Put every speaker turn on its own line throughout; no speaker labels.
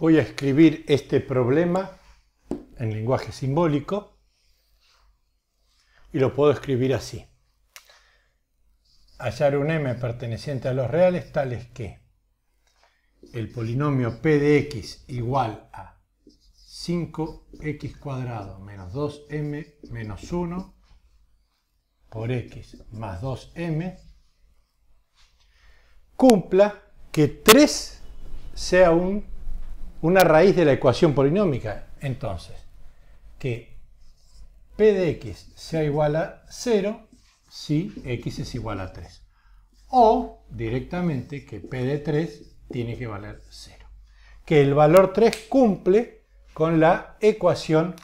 Voy a escribir este problema en lenguaje simbólico y lo puedo escribir así. Hallar un m perteneciente a los reales tales que el polinomio p de x igual a 5x cuadrado menos 2m menos 1 por x más 2m cumpla que 3 sea un una raíz de la ecuación polinómica. Entonces, que p de x sea igual a 0 si x es igual a 3. O directamente que p de 3 tiene que valer 0. Que el valor 3 cumple con la ecuación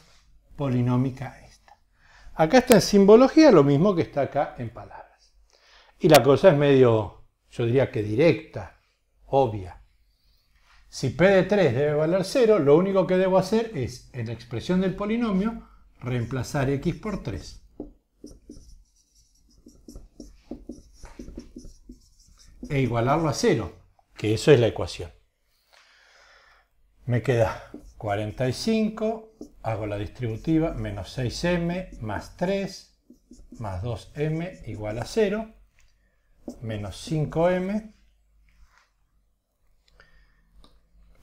polinómica esta. Acá está en simbología lo mismo que está acá en palabras. Y la cosa es medio, yo diría que directa, obvia. Si p de 3 debe valer 0, lo único que debo hacer es, en la expresión del polinomio, reemplazar x por 3. E igualarlo a 0, que eso es la ecuación. Me queda 45, hago la distributiva, menos 6m más 3 más 2m igual a 0, menos 5m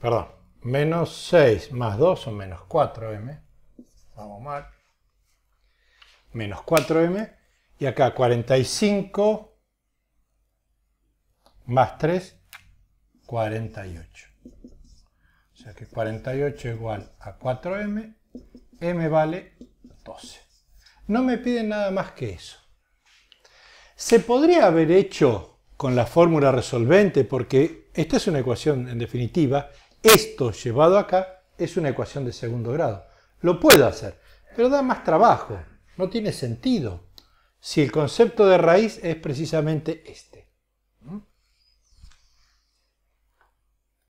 perdón, menos 6 más 2 son menos 4m, vamos mal, menos 4m, y acá 45 más 3, 48. O sea que 48 igual a 4m, m vale 12. No me piden nada más que eso. Se podría haber hecho con la fórmula resolvente, porque esta es una ecuación en definitiva esto llevado acá es una ecuación de segundo grado. Lo puedo hacer, pero da más trabajo. No tiene sentido. Si el concepto de raíz es precisamente este.